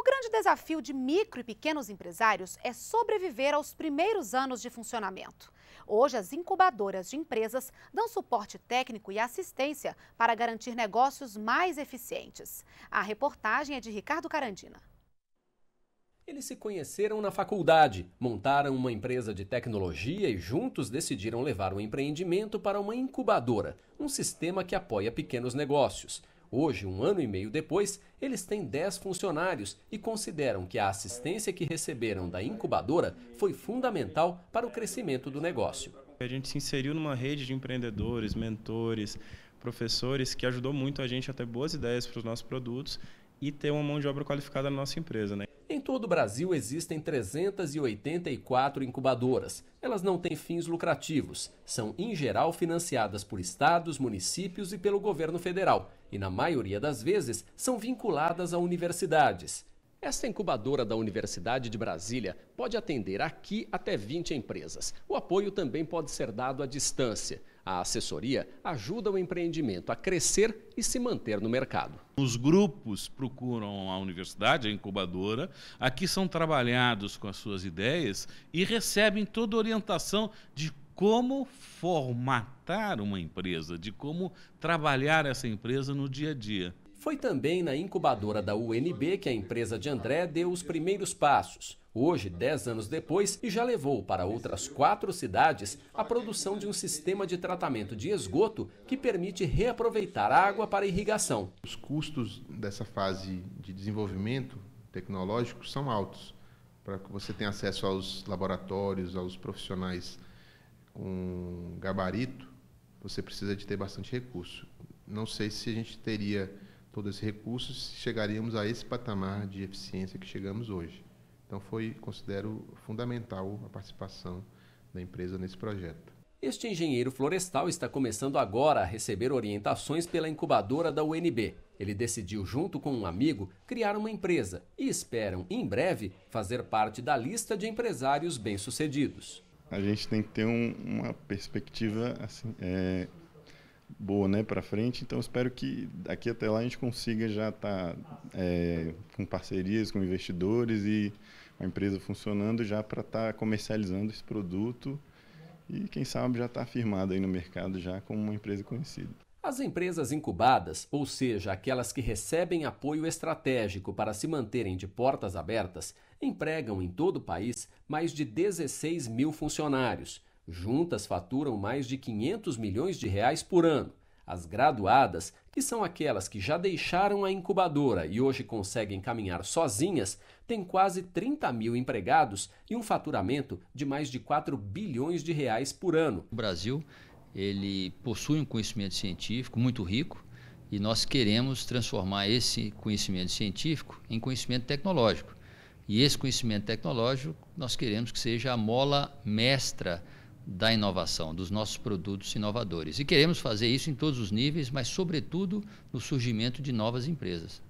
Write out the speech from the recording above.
O grande desafio de micro e pequenos empresários é sobreviver aos primeiros anos de funcionamento. Hoje, as incubadoras de empresas dão suporte técnico e assistência para garantir negócios mais eficientes. A reportagem é de Ricardo Carandina. Eles se conheceram na faculdade, montaram uma empresa de tecnologia e juntos decidiram levar o empreendimento para uma incubadora, um sistema que apoia pequenos negócios. Hoje, um ano e meio depois, eles têm 10 funcionários e consideram que a assistência que receberam da incubadora foi fundamental para o crescimento do negócio. A gente se inseriu numa rede de empreendedores, mentores, professores que ajudou muito a gente a ter boas ideias para os nossos produtos e ter uma mão de obra qualificada na nossa empresa. Né? Em todo o Brasil existem 384 incubadoras. Elas não têm fins lucrativos, são em geral financiadas por estados, municípios e pelo governo federal, e na maioria das vezes são vinculadas a universidades. Esta incubadora da Universidade de Brasília pode atender aqui até 20 empresas. O apoio também pode ser dado à distância. A assessoria ajuda o empreendimento a crescer e se manter no mercado. Os grupos procuram a universidade, a incubadora, aqui são trabalhados com as suas ideias e recebem toda a orientação de como formatar uma empresa, de como trabalhar essa empresa no dia a dia. Foi também na incubadora da UNB que a empresa de André deu os primeiros passos. Hoje, 10 anos depois, e já levou para outras quatro cidades a produção de um sistema de tratamento de esgoto que permite reaproveitar a água para irrigação. Os custos dessa fase de desenvolvimento tecnológico são altos. Para que você tenha acesso aos laboratórios, aos profissionais com gabarito, você precisa de ter bastante recurso. Não sei se a gente teria Todos esses recursos chegaríamos a esse patamar de eficiência que chegamos hoje. Então foi, considero fundamental a participação da empresa nesse projeto. Este engenheiro florestal está começando agora a receber orientações pela incubadora da UNB. Ele decidiu, junto com um amigo, criar uma empresa e esperam, em breve, fazer parte da lista de empresários bem-sucedidos. A gente tem que ter um, uma perspectiva assim, é, boa né, para frente. Então, espero que daqui até lá a gente consiga já estar tá, é, com parcerias, com investidores e a empresa funcionando já para estar tá comercializando esse produto e, quem sabe, já estar tá aí no mercado já como uma empresa conhecida. As empresas incubadas, ou seja, aquelas que recebem apoio estratégico para se manterem de portas abertas, empregam em todo o país mais de 16 mil funcionários Juntas faturam mais de 500 milhões de reais por ano. As graduadas, que são aquelas que já deixaram a incubadora e hoje conseguem caminhar sozinhas, têm quase 30 mil empregados e um faturamento de mais de 4 bilhões de reais por ano. O Brasil ele possui um conhecimento científico muito rico e nós queremos transformar esse conhecimento científico em conhecimento tecnológico. E esse conhecimento tecnológico nós queremos que seja a mola mestra da inovação, dos nossos produtos inovadores. E queremos fazer isso em todos os níveis, mas, sobretudo, no surgimento de novas empresas.